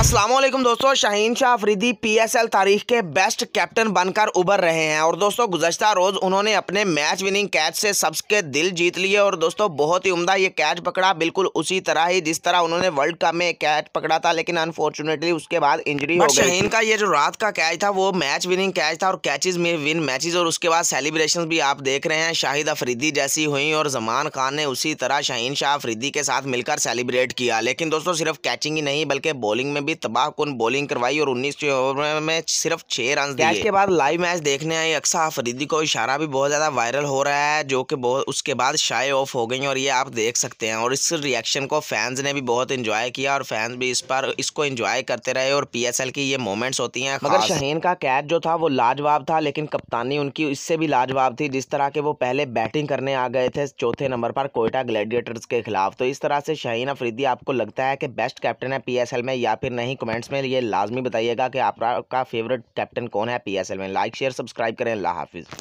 असलम दोस्तों शाहीन शाह अफरीदी पीएसएल तारीख के बेस्ट कैप्टन बनकर उभर रहे हैं और दोस्तों गुजशत रोज़ उन्होंने अपने मैच विनिंग कैच से सबके दिल जीत लिए और दोस्तों बहुत ही उमदा ये कैच पकड़ा बिल्कुल उसी तरह ही जिस तरह उन्होंने वर्ल्ड कप में कैच पकड़ा था लेकिन अनफॉर्चुनेटली उसके बाद इंजरी हो गई शाहीन का ये जो रात का कैच था वो मैच विनिंग कैच था और कैचेज में विन मैचेज और उसके बाद सेलिब्रेशन भी आप देख रहे हैं शाहिद अफरीदी जैसी हुई और जमान खान ने उसी तरह शाहीन शाह अफरीदी के साथ मिलकर सेलिब्रेट किया लेकिन दोस्तों सिर्फ कैचिंग ही नहीं बल्कि बॉलिंग में भी भी तबाह कौन बॉलिंग करवाई और उन्नीस ओवर में सिर्फ छह रन दिए इसके बाद लाइव मैच देखने आई अक्सा अफरीदी को इशारा भी बहुत ज़्यादा वायरल हो रहा है जो कि बहुत उसके बाद शाये ऑफ हो गई और ये आप देख सकते हैं और इस रिएक्शन को फैंस ने भी बहुत इंजॉय किया और फैंस भी इस पर इसको इंजॉय करते रहे और पी की ये मोमेंट्स होती है मगर शहीन का कैच जो था वो लाजवाब था लेकिन कप्तानी उनकी इससे भी लाजवाब थी जिस तरह के वो पहले बैटिंग करने आ गए थे चौथे नंबर पर कोयटा ग्लैडिएटर्स के खिलाफ तो इस तरह से शहीन अफरीदी आपको लगता है कि बेस्ट कैप्टन है पीएसएल में या फिर नहीं कमेंट्स में ये लाजमी बताइएगा कि आपका फेवरेट कैप्टन कौन है पीएसएल में लाइक शेयर सब्सक्राइब करें अल्लाह हाफिज़